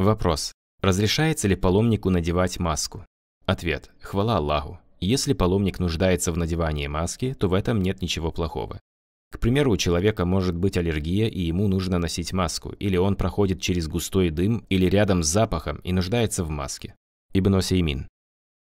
Вопрос. Разрешается ли паломнику надевать маску? Ответ. Хвала Аллаху. Если паломник нуждается в надевании маски, то в этом нет ничего плохого. К примеру, у человека может быть аллергия, и ему нужно носить маску, или он проходит через густой дым или рядом с запахом и нуждается в маске. Ибн Осеймин.